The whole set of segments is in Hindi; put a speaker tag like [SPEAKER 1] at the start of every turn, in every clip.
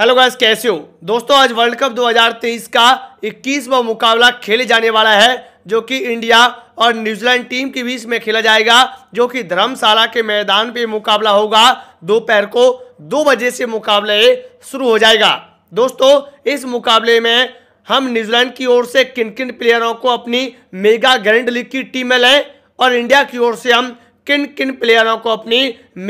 [SPEAKER 1] हेलो गाइस कैसे हो दोस्तों आज वर्ल्ड कप 2023 का 21वां मुकाबला खेले जाने वाला है जो कि इंडिया और न्यूजीलैंड टीम के बीच में खेला जाएगा जो कि धर्मशाला के मैदान पे मुकाबला होगा दोपहर को दो बजे से मुकाबले शुरू हो जाएगा दोस्तों इस मुकाबले में हम न्यूजीलैंड की ओर से किन किन प्लेयरों को अपनी मेगा ग्रैंड लीग की टीम में लें और इंडिया की ओर से हम किन किन प्लेयरों को अपनी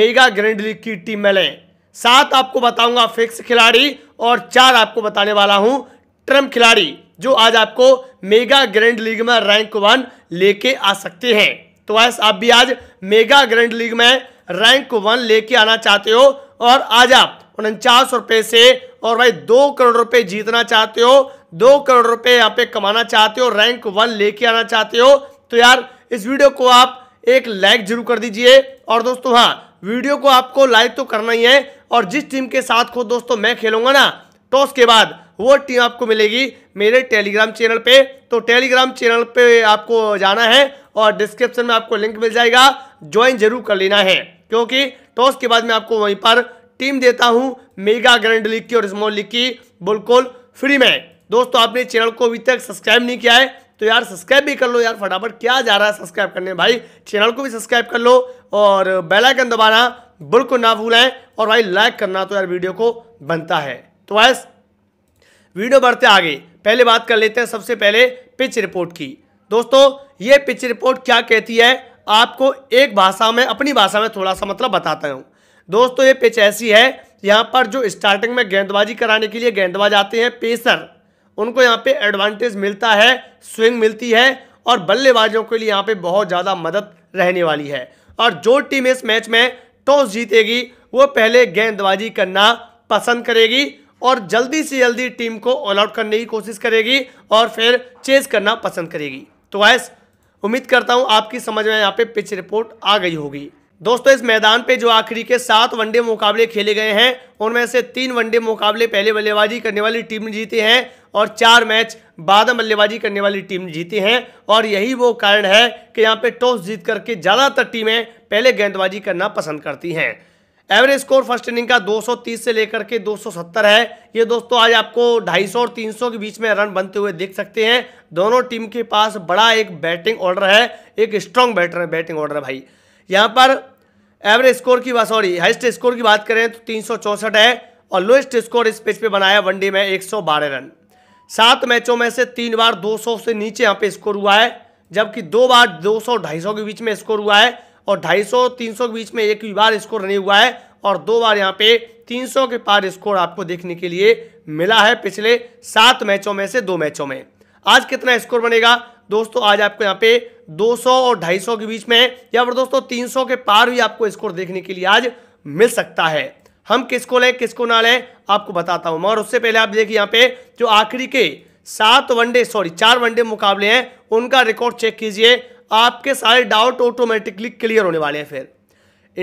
[SPEAKER 1] मेगा ग्रैंड लीग की टीम में लें सात आपको बताऊंगा फिक्स खिलाड़ी और चार आपको बताने वाला हूं ट्रम खिलाड़ी जो आज आपको मेगा ग्रैंड लीग में रैंक वन लेके आ सकते हैं तो वैस आप भी आज मेगा ग्रैंड लीग में रैंक वन लेके आना चाहते हो और आज आप उनचास रुपए से और भाई दो करोड़ रुपए जीतना चाहते हो दो करोड़ रुपए यहाँ पे कमाना चाहते हो रैंक वन लेके आना चाहते हो तो यार इस वीडियो को आप एक लाइक जरूर कर दीजिए और दोस्तों हाँ वीडियो को आपको लाइक तो करना ही है और जिस टीम के साथ खुद दोस्तों मैं खेलूंगा ना टॉस तो के बाद वो टीम आपको मिलेगी मेरे टेलीग्राम चैनल पे तो टेलीग्राम चैनल पे आपको जाना है और डिस्क्रिप्शन में आपको लिंक मिल जाएगा ज्वाइन जरूर कर लेना है क्योंकि टॉस तो के बाद मैं आपको वहीं पर टीम देता हूं मेगा ग्रैंड लीग की और स्मॉल लीग की बिल्कुल फ्री में दोस्तों आपने चैनल को अभी तक सब्सक्राइब नहीं किया है तो यार सब्सक्राइब भी कर लो यार फटाफट क्या जा रहा है सब्सक्राइब करने भाई चैनल को भी सब्सक्राइब कर लो और बेल आइकन दबाना बिल्कुल ना भूलें और भाई लाइक करना तो यार वीडियो को बनता है तो वैस वीडियो बढ़ते आगे पहले बात कर लेते हैं सबसे पहले पिच रिपोर्ट की दोस्तों ये पिच रिपोर्ट क्या कहती है आपको एक भाषा में अपनी भाषा में थोड़ा सा मतलब बताता हूँ दोस्तों ये पिच ऐसी है यहाँ पर जो स्टार्टिंग में गेंदबाजी कराने के लिए गेंदबाज आते हैं पेसर उनको यहाँ पे एडवांटेज मिलता है स्विंग मिलती है और बल्लेबाजों के लिए यहाँ पे बहुत ज़्यादा मदद रहने वाली है और जो टीम इस मैच में टॉस जीतेगी वो पहले गेंदबाजी करना पसंद करेगी और जल्दी से जल्दी टीम को ऑल आउट करने की कोशिश करेगी और फिर चेज करना पसंद करेगी तो ऐस उम्मीद करता हूँ आपकी समझ में यहाँ पे पिच रिपोर्ट आ गई होगी दोस्तों इस मैदान पे जो आखिरी के सात वनडे मुकाबले खेले गए हैं उनमें से तीन वनडे मुकाबले पहले बल्लेबाजी करने वाली टीम ने जीते हैं और चार मैच बाद बल्लेबाजी करने वाली टीम ने जीती हैं और यही वो कारण है कि यहाँ पे टॉस जीत करके ज़्यादातर टीमें पहले गेंदबाजी करना पसंद करती हैं एवरेज स्कोर फर्स्ट इनिंग का 230 से लेकर के 270 है ये दोस्तों आज आपको 250 और 300 के बीच में रन बनते हुए देख सकते हैं दोनों टीम के पास बड़ा एक बैटिंग ऑर्डर है एक स्ट्रॉन्ग बैटर बैटिंग ऑर्डर है भाई यहाँ पर एवरेज स्कोर की बात सॉरी हाइस्ट स्कोर की बात करें तो तीन है और लोएस्ट स्कोर इस पिच पे बनाया वनडे में एक रन सात मैचों में से तीन बार दो से नीचे यहाँ पे स्कोर हुआ है जबकि दो बार 200 सौ के बीच में स्कोर हुआ है और 250 300 के बीच में एक बार स्कोर नहीं हुआ है और दो बार यहाँ पे 300 के पार स्कोर आपको देखने के लिए मिला है पिछले सात मैचों में से दो मैचों में आज कितना स्कोर बनेगा दोस्तों आज आपको यहाँ पे 200 और 250 के बीच में या फिर दोस्तों 300 के पार भी आपको स्कोर देखने के लिए आज मिल सकता है हम किसको लें किसको ना लें आपको बताता हूं मगर उससे पहले आप देखिए यहाँ पे जो आखिरी के सात वनडे सॉरी चार वनडे मुकाबले हैं उनका रिकॉर्ड चेक कीजिए आपके सारे डाउट ऑटोमेटिकली क्लियर होने वाले हैं फिर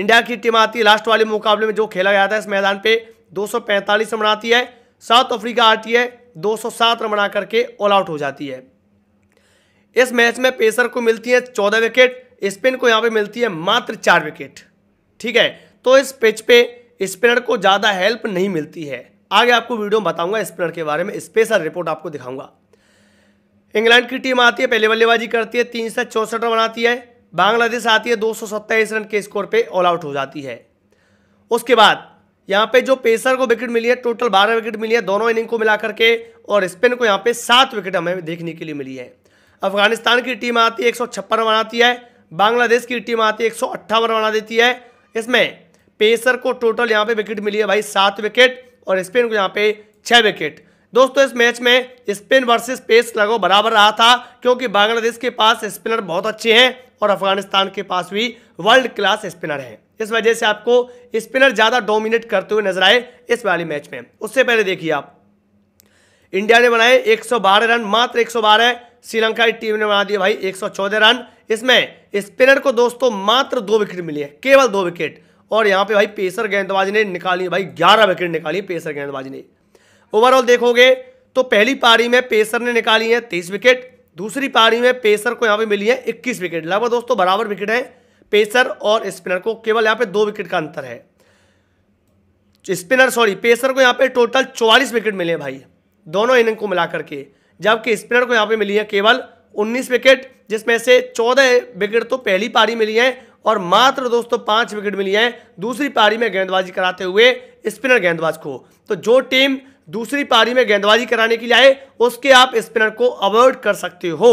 [SPEAKER 1] इंडिया की टीम आती है लास्ट वाले मुकाबले में जो खेला गया था इस मैदान पे 245 रन बनाती है साउथ अफ्रीका आती है 207 रन बना करके ऑल आउट हो जाती है इस मैच में पेसर को मिलती है चौदह विकेट स्पिन को यहाँ पे मिलती है मात्र चार विकेट ठीक है तो इस पिच पे स्पिनर को ज़्यादा हेल्प नहीं मिलती है आगे आपको वीडियो में बताऊंगा स्पिनर के बारे में स्पेशल रिपोर्ट आपको दिखाऊंगा इंग्लैंड की टीम आती है पहले बल्लेबाजी करती है तीन सौ चौंसठ रन बनाती है बांग्लादेश आती है दो रन के स्कोर पे ऑल आउट हो जाती है उसके बाद यहाँ पे जो पेसर को विकेट मिली है टोटल बारह विकेट मिली है दोनों इनिंग को मिलाकर के और स्पिन को यहाँ पे सात विकेट हमें देखने के लिए मिली है अफगानिस्तान की टीम आती है एक छप्पन बनाती है बांग्लादेश की टीम आती है एक रन बना देती है इसमें पेसर को टोटल यहाँ पे विकेट मिली है भाई सात विकेट और स्पिन को यहाँ पे छः विकेट दोस्तों इस मैच में स्पिन वर्सेस पेस लगो बराबर रहा था क्योंकि बांग्लादेश के पास स्पिनर बहुत अच्छे हैं और अफगानिस्तान के पास भी वर्ल्ड क्लास स्पिनर हैं इस वजह से आपको स्पिनर ज़्यादा डोमिनेट करते हुए नजर आए इस वाले मैच में उससे पहले देखिए आप इंडिया ने बनाए 112 रन मात्र 112 श्रीलंका की टीम ने बना दिया भाई 114 रन इसमें स्पिनर को दोस्तों मात्र दो विकेट मिली है केवल दो विकेट और यहाँ पे भाई पेसर गेंदबाजी ने निकाली भाई ग्यारह विकेट निकाली पेसर गेंदबाजी ने ओवरऑल देखोगे तो पहली पारी में पेसर ने निकाली है तेईस विकेट दूसरी पारी में पेसर को यहाँ पे मिली है इक्कीस विकेट लगभग दोस्तों बराबर विकेट है पेसर और स्पिनर को केवल यहाँ पे दो विकेट का अंतर है स्पिनर सॉरी पेसर को यहाँ पे टोटल चौवालीस विकेट मिले हैं भाई दोनों इनिंग को मिला करके जबकि स्पिनर को यहाँ पे मिली है केवल 19 विकेट जिसमें से 14 विकेट तो पहली पारी मिली है और मात्र दोस्तों पांच विकेट मिली है दूसरी पारी में गेंदबाजी कराते हुए स्पिनर गेंदबाज को तो जो टीम दूसरी पारी में गेंदबाजी कराने के लिए आए उसके आप स्पिनर को अवॉइड कर सकते हो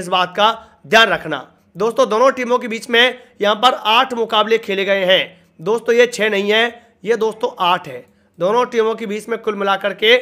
[SPEAKER 1] इस बात का ध्यान रखना दोस्तों दोनों टीमों के बीच में यहाँ पर आठ मुकाबले खेले गए हैं दोस्तों ये छः नहीं है ये दोस्तों आठ है दोनों टीमों के बीच में कुल मिलाकर के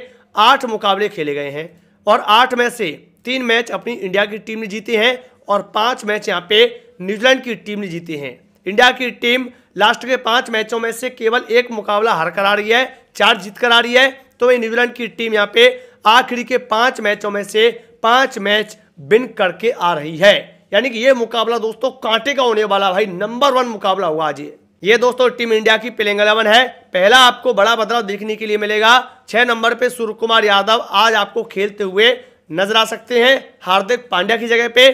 [SPEAKER 1] आठ मुकाबले खेले गए हैं और आठ में से तीन मैच अपनी इंडिया की टीम ने जीते हैं और पाँच मैच यहाँ पे न्यूजीलैंड की टीम ने जीते हैं इंडिया की टीम लास्ट के पाँच मैचों में से केवल एक मुकाबला हार कर आ रही है चार जीत कर आ रही है तो न्यूजीलैंड की टीम यहाँ पे आखिरी के पांच मैचों में से पांच मैच बिन करके आ रही है यानी कि ये मुकाबला दोस्तों कांटे का होने वाला भाई नंबर वन मुकाबला हुआ आज ये दोस्तों टीम इंडिया की प्लेइंग इलेवन है पहला आपको बड़ा बदलाव देखने के लिए मिलेगा छह नंबर पे सूर्य कुमार यादव आज आपको खेलते हुए नजर आ सकते हैं हार्दिक पांड्या की जगह पे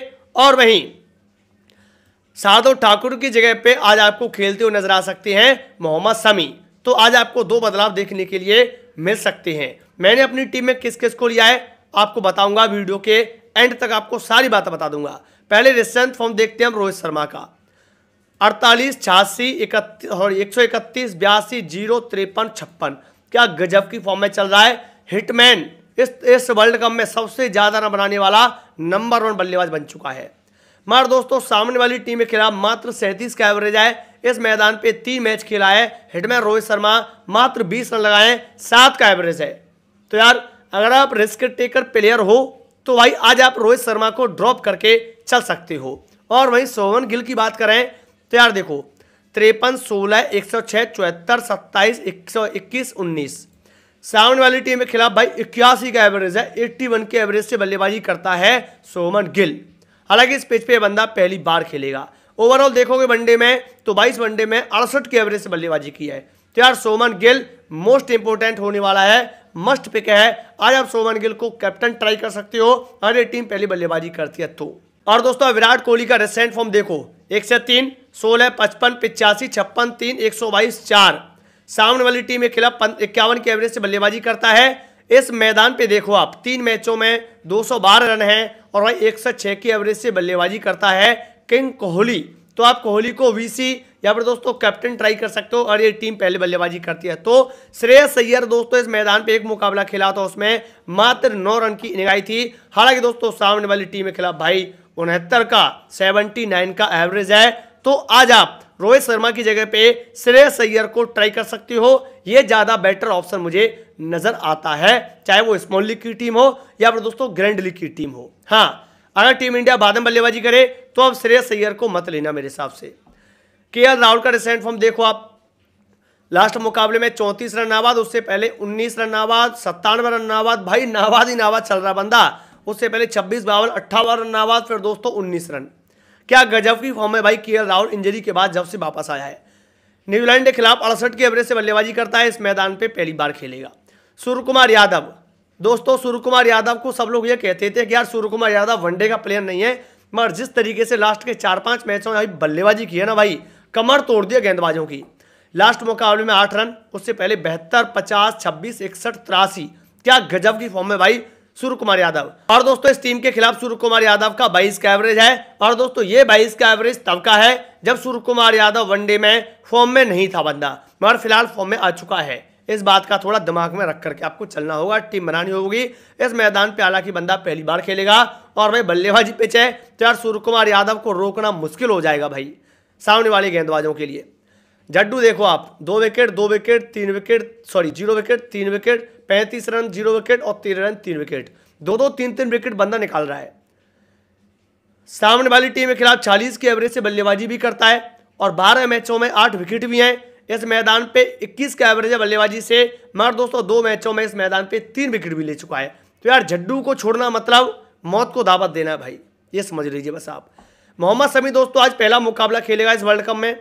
[SPEAKER 1] और वहीं शारदो ठाकुर की जगह पे आज आपको खेलते हुए नजर आ सकते हैं मोहम्मद समी तो आज आपको दो बदलाव देखने के लिए मिल सकते हैं मैंने अपनी टीम में किस किस को लिया है आपको बताऊंगा वीडियो के एंड तक आपको सारी बातें बता दूंगा पहले रिसेंट फॉर्म देखते हैं हम रोहित शर्मा का अड़तालीस छियासी इकतीस और एक सौ इकतीस बयासी जीरो तिरपन छप्पन क्या गजब की फॉर्म में चल रहा है हिटमैन इस इस वर्ल्ड कप में सबसे ज़्यादा रन बनाने वाला नंबर वन बल्लेबाज बन चुका है मगर दोस्तों सामने वाली टीम के खिलाफ मात्र सैंतीस का एवरेज है इस मैदान पे तीन मैच खेला है हिटमैन रोहित शर्मा मात्र बीस रन लगाए सात का एवरेज है तो यार अगर आप रिस्क टेकर प्लेयर हो तो भाई आज आप रोहित शर्मा को ड्रॉप करके चल सकते हो और वहीं सोवन गिल की बात करें तो यार देखो तिरपन सोलह एक सौ छः चौहत्तर सत्ताईस एक सौ इक्कीस उन्नीस सावन वाली टीम के खिलाफ भाई इक्यासी का एवरेज है एट्टी वन के एवरेज से बल्लेबाजी करता है सोमन गिल हालांकि इस पिच पे बंदा पहली बार खेलेगा ओवरऑल देखोगे वनडे में तो बाईस वनडे में अड़सठ के एवरेज से बल्लेबाजी की है तो यार सोमन गिल मोस्ट इंपोर्टेंट होने वाला है मस्ट पिक है आज आप सोमन गिल को कैप्टन ट्राई कर सकते हो अगर ये टीम पहली बल्लेबाजी करती है तो और दोस्तों विराट कोहली का रिसेंट फॉर्म देखो एक से तीन सोलह पचपन पिचासी छप्पन तीन एक सौ बाईस चार सामने वाली टीम के खिलाफ इक्यावन के एवरेज से बल्लेबाजी करता है इस मैदान पे देखो आप तीन मैचों में 212 रन है और वह एक की एवरेज से बल्लेबाजी करता है किंग कोहली तो आप कोहली को वीसी या फिर दोस्तों कैप्टन ट्राई कर सकते हो और ये टीम पहले बल्लेबाजी करती है तो श्रेयस अय्यर दोस्तों इस मैदान पे एक मुकाबला खेला था उसमें मात्र नौ रन की निगाही थी हालांकि दोस्तों सामने वाली टीम के खिलाफ भाई उनहत्तर का सेवनटी नाइन का एवरेज है तो आज आप रोहित शर्मा की जगह पे श्रेयस अय्यर को ट्राई कर सकती हो ये ज़्यादा बेटर ऑप्शन मुझे नज़र आता है चाहे वो स्मॉल लीग की टीम हो या फिर दोस्तों ग्रैंड लीग की टीम हो हाँ अगर टीम इंडिया बाद में बल्लेबाजी करे तो अब श्रेयस सैयर को मत लेना मेरे हिसाब से के राहुल का रिसेंट फॉर्म देखो आप लास्ट मुकाबले में चौंतीस रन नाबाद उससे पहले उन्नीस रन नाबाद सत्तानवे रन नाबाद भाई नाबाद ही नाबाद चल रहा बंदा उससे पहले छब्बीस बावन अट्ठावन रन नाबाद फिर दोस्तों उन्नीस रन क्या गजब की फॉर्म है भाई के राहुल इंजरी के बाद जब से वापस आया है न्यूजीलैंड के खिलाफ अड़सठ के एवरेज से बल्लेबाजी करता है इस मैदान पर पहली बार खेलेगा सूर्य कुमार यादव दोस्तों सूर्य कुमार यादव को सब लोग ये कहते थे कि यार सूर्य कुमार यादव वनडे का प्लेयर नहीं है मगर जिस तरीके से लास्ट के चार पांच मैचों में बल्लेबाजी की है ना भाई कमर तोड़ दिया गेंदबाजों की लास्ट मुकाबले में आठ रन उससे पहले बेहतर पचास छब्बीस इकसठ तिरासी क्या गजब की फॉर्म में भाई सूर्य कुमार यादव और दोस्तों इस टीम के खिलाफ सूर्य कुमार यादव का बाईस का एवरेज है और दोस्तों ये बाईस का एवरेज तब का है जब सूर्य कुमार यादव वनडे में फॉर्म में नहीं था बंदा मगर फिलहाल फॉर्म में आ चुका है इस बात का थोड़ा दिमाग में रख करके आपको चलना होगा टीम बनानी होगी इस मैदान पे हालांकि बंदा पहली बार खेलेगा और भाई बल्लेबाजी पिच है तो यार सूर्य कुमार यादव को रोकना मुश्किल हो जाएगा भाई सामने वाले गेंदबाजों के लिए जड्डू देखो आप दो विकेट दो विकेट तीन विकेट सॉरी जीरो विकेट तीन विकेट पैंतीस रन जीरो विकेट और तेरह रन तीन विकेट दो दो तीन तीन विकेट बंदा निकाल रहा है सामने वाली टीम के खिलाफ चालीस की एवरेज से बल्लेबाजी भी करता है और बारह मैचों में आठ विकेट भी हैं इस मैदान पे 21 का एवरेज है बल्लेबाजी से मगर दोस्तों दो मैचों में इस मैदान पे तीन विकेट भी ले चुका है तो यार झड्डू को छोड़ना मतलब मौत को दावत देना भाई ये समझ लीजिए बस आप मोहम्मद समी दोस्तों आज पहला मुकाबला खेलेगा इस वर्ल्ड कप में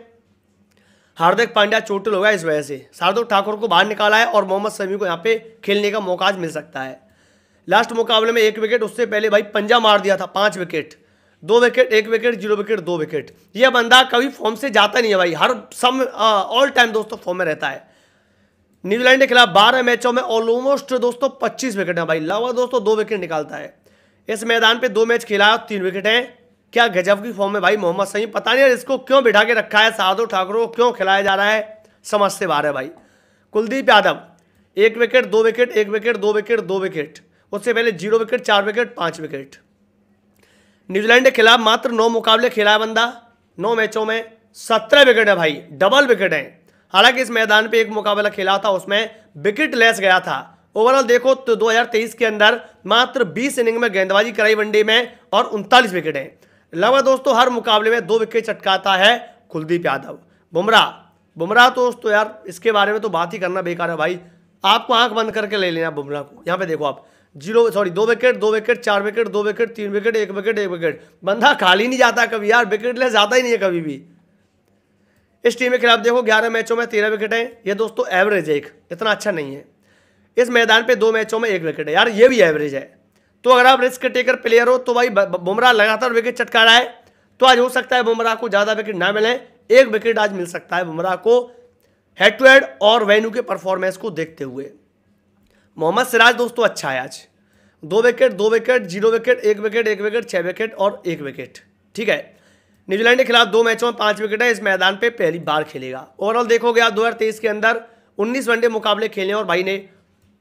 [SPEAKER 1] हार्दिक पांड्या चोटिल होगा इस वजह से शार्दुल ठाकुर को बाहर निकाला है और मोहम्मद शमी को यहाँ पे खेलने का मौका आज मिल सकता है लास्ट मुकाबले में एक विकेट उससे पहले भाई पंजा मार दिया था पाँच विकेट दो विकेट एक विकेट जीरो विकेट दो विकेट यह बंदा कभी फॉर्म से जाता नहीं है भाई हर सम ऑल टाइम दोस्तों फॉर्म में रहता है न्यूजीलैंड के खिलाफ बारह मैचों में ऑलमोस्ट दोस्तों पच्चीस विकेट है भाई लगभग दोस्तों दो विकेट निकालता है इस मैदान पर दो मैच खेला तीन विकेट हैं क्या गजब की फॉर्म है भाई मोहम्मद सही पता नहीं इसको क्यों बिठा के रखा है साधु ठाकुर को क्यों खिलाया जा रहा है समझ से बाहर है भाई कुलदीप यादव एक विकेट दो विकेट एक विकेट दो विकेट दो विकेट उससे पहले जीरो विकेट चार विकेट पांच विकेट न्यूजीलैंड के खिलाफ मात्र नौ मुकाबले खेला बंदा नौ मैचों में सत्रह विकेट है भाई डबल विकेट है हालांकि इस मैदान पे एक मुकाबला खेला था उसमें विकेट लेस गया था ओवरऑल देखो तो 2023 के अंदर मात्र 20 इनिंग में गेंदबाजी कराई वनडे में और उनतालीस विकेट है लगभग दोस्तों हर मुकाबले में दो विकेट चटकाता है कुलदीप यादव बुमराह बुमराह तो दोस्तों यार इसके बारे में तो बात ही करना बेकार है भाई आपको आंख बंद करके ले लेना बुमराह को यहाँ पे देखो आप जीरो सॉरी दो विकेट दो विकेट चार विकेट दो विकेट तीन विकेट एक विकेट एक विकेट बंदा खाली नहीं जाता कभी यार विकेट ले जाता ही नहीं है कभी भी इस टीम के खिलाफ देखो ग्यारह मैचों में तेरह विकेट हैं ये दोस्तों एवरेज है एक इतना अच्छा नहीं है इस मैदान पर दो मैचों में एक विकेट है यार ये भी एवरेज है तो अगर आप रिस्क टेकर प्लेयर हो तो भाई बुमराह लगातार विकेट चटका रहा है तो आज हो सकता है बुमराह को ज़्यादा विकेट ना मिले एक विकेट आज मिल सकता है बुमराह को हेड टू हेड और वेन्यू के परफॉर्मेंस को देखते हुए मोहम्मद सिराज दोस्तों अच्छा है आज दो विकेट दो विकेट जीरो विकेट एक विकेट एक विकेट छः विकेट और एक विकेट ठीक है न्यूजीलैंड के खिलाफ दो मैचों में पाँच विकेट है इस मैदान पे पहली बार खेलेगा ओवरऑल देखोगे आप दो के अंदर उन्नीस वनडे मुकाबले खेले और भाई ने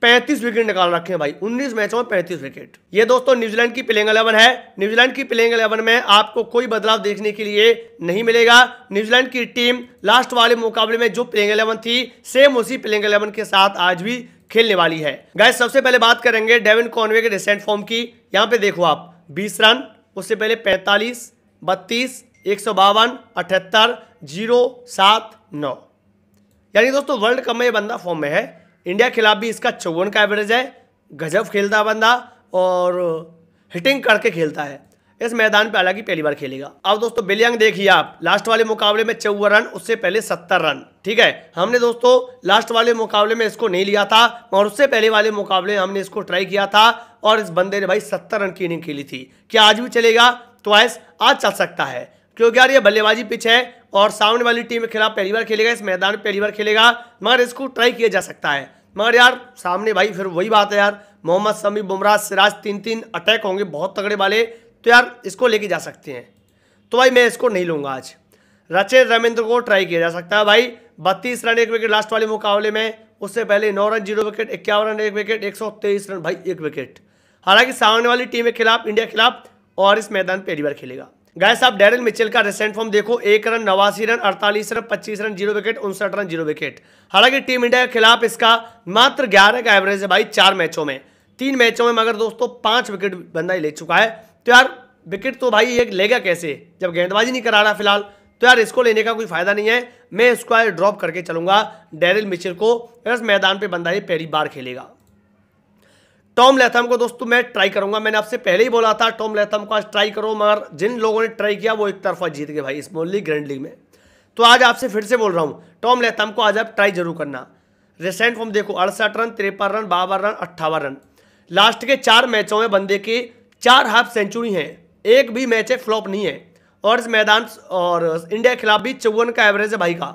[SPEAKER 1] पैंतीस विकेट निकाल रखे हैं भाई उन्नीस मैचों में पैंतीस विकेट ये दोस्तों न्यूजीलैंड की प्लेइंग इलेवन है न्यूजीलैंड की प्लेइंग इलेवन में आपको कोई बदलाव देखने के लिए नहीं मिलेगा न्यूजीलैंड की टीम लास्ट वाले मुकाबले में जो प्लेइंग इलेवन थी सेम उसी प्लेइंग इलेवन के साथ आज भी खेलने वाली है गाय सबसे पहले बात करेंगे डेविन कॉनवे के रिसेंट फॉर्म की यहाँ पे देखो आप बीस रन उससे पहले पैंतालीस बत्तीस एक सौ बावन अठहत्तर जीरो सात नौ यानी दोस्तों वर्ल्ड कप में ये बंदा फॉर्म में है इंडिया के खिलाफ भी इसका चौवन का एवरेज है गजब खेलता बंदा और हिटिंग करके खेलता है इस मैदान पर हालांकि पहली बार खेलेगा अब दोस्तों बिलियंग देखिए आप लास्ट वाले मुकाबले में चौवन रन उससे पहले सत्तर रन ठीक है हमने दोस्तों लास्ट वाले मुकाबले में इसको नहीं लिया था और उससे पहले वाले मुकाबले हमने इसको ट्राई किया था और इस बंदे ने भाई सत्तर रन की इनिंग खेली थी क्या आज भी चलेगा तो आज चल सकता है क्योंकि यार ये बल्लेबाजी पिच है और साउंड वाली टीम के खिलाफ पहली बार खेलेगा इस मैदान में पहली बार खेलेगा मगर इसको ट्राई किया जा सकता है मगर यार सामने भाई फिर वही बात है यार मोहम्मद समी बुमराह सिराज तीन तीन अटैक होंगे बहुत तगड़े वाले तो यार इसको लेके जा सकते हैं तो भाई मैं इसको नहीं लूँगा आज रचे रविंद्र को ट्राई किया जा सकता है भाई बत्तीस रन एक विकेट लास्ट वाले मुकाबले में उससे पहले नौ रन जीरो विकेट इक्यावन रन एक विकेट एक सौ तेईस रन भाई एक विकेट हालांकि सामने वाली टीम के खिलाफ इंडिया के खिलाफ और इस मैदान पहली बार खेलेगा गाय साहब डेरिल मिचेल का रिसेंट फॉर्म देखो एक रन नवासी रन अड़तालीस रन पच्चीस रन जीरो विकेट उनसठ रन जीरो विकेट हालांकि टीम इंडिया के खिलाफ इसका मात्र ग्यारह का एवरेज है भाई चार मैचों में तीन मैचों में मगर दोस्तों पांच विकेट बंदा ही ले चुका है तो यार विकेट तो भाई ये लेगा कैसे जब गेंदबाजी नहीं करा रहा फिलहाल तो यार इसको लेने का कोई फायदा नहीं है मैं इसको यार ड्रॉप करके चलूंगा डेरिल मिचेल को यार मैदान पे बंदा ये पहली बार खेलेगा टॉम लेथम को दोस्तों मैं ट्राई करूंगा मैंने आपसे पहले ही बोला था टॉम लेथम को आज ट्राई करो मगर जिन लोगों ने ट्राई किया वो एक तरफा जीत गए भाई स्मॉल लीग ग्रैंड लीग में तो आज आपसे फिर से बोल रहा हूँ टॉम लेथम को आज आप ट्राई जरूर करना रिसेंट फॉर्म देखो अड़सठ रन तिरपन रन बावन रन अट्ठावन रन लास्ट के चार मैचों में बंदे के चार हाफ सेंचुरी हैं एक भी मैच है फ्लॉप नहीं है और इस मैदान और इंडिया के खिलाफ भी चौवन का एवरेज है भाई का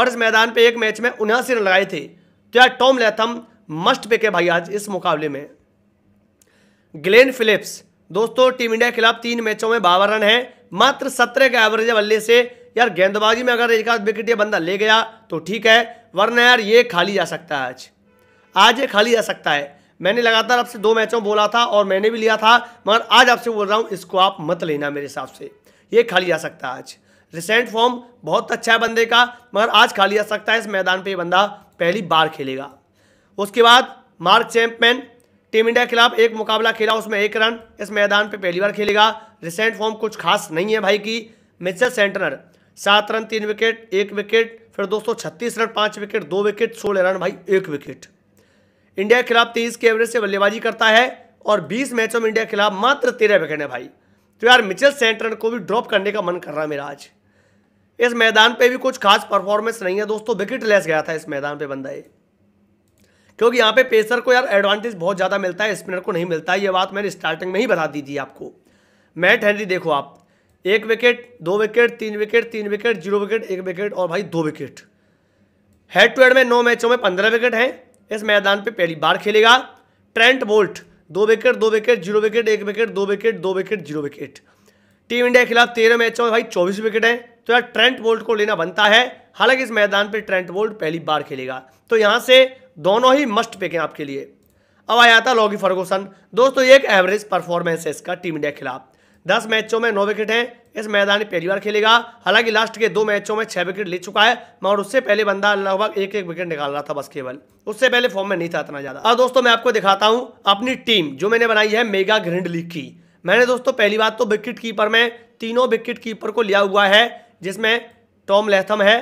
[SPEAKER 1] और इस मैदान पे एक मैच में उन्यासी रन लगाए थे तो यार टॉम लेथम मस्ट पिक है भाई आज इस मुकाबले में ग्लेन फिलिप्स दोस्तों टीम इंडिया के खिलाफ तीन मैचों में बावन रन है मात्र सत्रह का एवरेज है बल्ले से यार गेंदबाजी में अगर एक आध विकेट ये बंदा ले गया तो ठीक है वरना यार ये खाली जा सकता है आज आज ये खाली जा सकता है मैंने लगातार आपसे दो मैचों बोला था और मैंने भी लिया था मगर आज आपसे बोल रहा हूँ इसको आप मत लेना मेरे हिसाब से ये खाली जा सकता है आज रिसेंट फॉर्म बहुत अच्छा है बंदे का मगर आज खाली जा सकता है इस मैदान पर बंदा पहली बार खेलेगा उसके बाद मार्क चैंपमैन टीम इंडिया के खिलाफ एक मुकाबला खेला उसमें एक रन इस मैदान पे पहली बार खेलेगा रिसेंट फॉर्म कुछ खास नहीं है भाई की मिचल सेंटनर सात रन तीन विकेट एक विकेट फिर दोस्तों छत्तीस रन पाँच विकेट दो विकेट सोलह रन भाई एक विकेट इंडिया के खिलाफ तेईस के एवरेज से बल्लेबाजी करता है और बीस मैचों में इंडिया के खिलाफ मात्र तेरह विकेट है भाई तो यार मिचेल सेंटरन को भी ड्रॉप करने का मन कर रहा है मेरा आज इस मैदान पे भी कुछ खास परफॉर्मेंस नहीं है दोस्तों विकेट लेस गया था इस मैदान पे बंदा ये क्योंकि यहाँ पे पेसर को यार एडवांटेज बहुत ज़्यादा मिलता है स्पिनर को नहीं मिलता ये बात मैंने स्टार्टिंग में ही बता दी थी आपको मैट हैनरी देखो आप एक विकेट दो विकेट तीन विकेट तीन विकेट जीरो विकेट एक विकेट और भाई दो विकेट हेड टू हेड में नौ मैचों में पंद्रह विकेट हैं इस मैदान पे पहली बार खेलेगा ट्रेंट बोल्ट दो विकेट दो विकेट जीरो विकेट एक विकेट दो विकेट दो wicket zero wicket team India के खिलाफ तेरह मैचों में भाई चौबीस विकेट हैं तो यार ट्रेंट बोल्ट को लेना बनता है हालांकि इस मैदान पर ट्रेंट बोल्ट पहली बार खेलेगा तो यहाँ से दोनों ही मस्ट पिक हैं आपके लिए अब आया था लॉगी फर्गोसन दोस्तों ये एक एवरेज परफॉर्मेंस है इसका टीम इंडिया के खिलाफ दस मैचों में नौ विकेट हैं इस मैदान में पहली बार खेलेगा हालांकि लास्ट के दो मैचों में छह विकेट ले चुका है मगर उससे पहले बंदा लगभग एक एक विकेट निकाल रहा था बस केवल उससे पहले फॉर्म में नहीं था इतना ज्यादा अब दोस्तों मैं आपको दिखाता हूं अपनी टीम जो मैंने बनाई है मेगा ग्रिंड लीग की मैंने दोस्तों पहली बात तो विकेट कीपर में तीनों विकेट कीपर को लिया हुआ है जिसमें टॉम लेथम है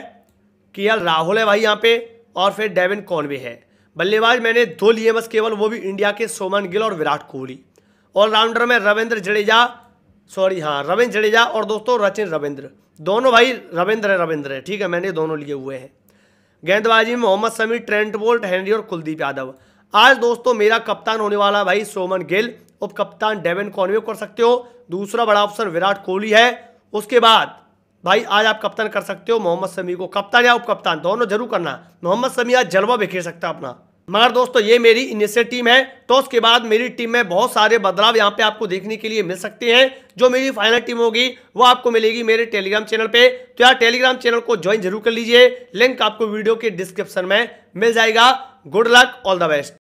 [SPEAKER 1] के राहुल है भाई यहाँ पे और फिर डेविन कॉनवे है बल्लेबाज मैंने दो लिए बस केवल वो भी इंडिया के सोमन गिल और विराट कोहली ऑलराउंडर में रविंद्र जडेजा सॉरी हाँ रविंद्र जडेजा और दोस्तों रचिन रविंद्र दोनों भाई रविंद्र है रविंद्र है ठीक है मैंने दोनों लिए हुए हैं गेंदबाजी में मोहम्मद समी ट्रेंट बोल्ट हेनरी और कुलदीप यादव आज दोस्तों मेरा कप्तान होने वाला भाई सोमन गिल उप कप्तान डेविन कॉनवे कर सकते हो दूसरा बड़ा ऑप्शन विराट कोहली है उसके बाद भाई आज आप कप्तान कर सकते हो मोहम्मद समी को कप्तान या उप कप्तान दोनों जरूर करना मोहम्मद समी आज जलवा बिखेर सकता अपना मगर दोस्तों ये मेरी इनिशियल टीम है तो उसके बाद मेरी टीम में बहुत सारे बदलाव यहाँ पे आपको देखने के लिए मिल सकते हैं जो मेरी फाइनल टीम होगी वो आपको मिलेगी मेरे टेलीग्राम चैनल पे तो यार टेलीग्राम चैनल को ज्वाइन जरूर कर लीजिए लिंक आपको वीडियो के डिस्क्रिप्शन में मिल जाएगा good luck all the best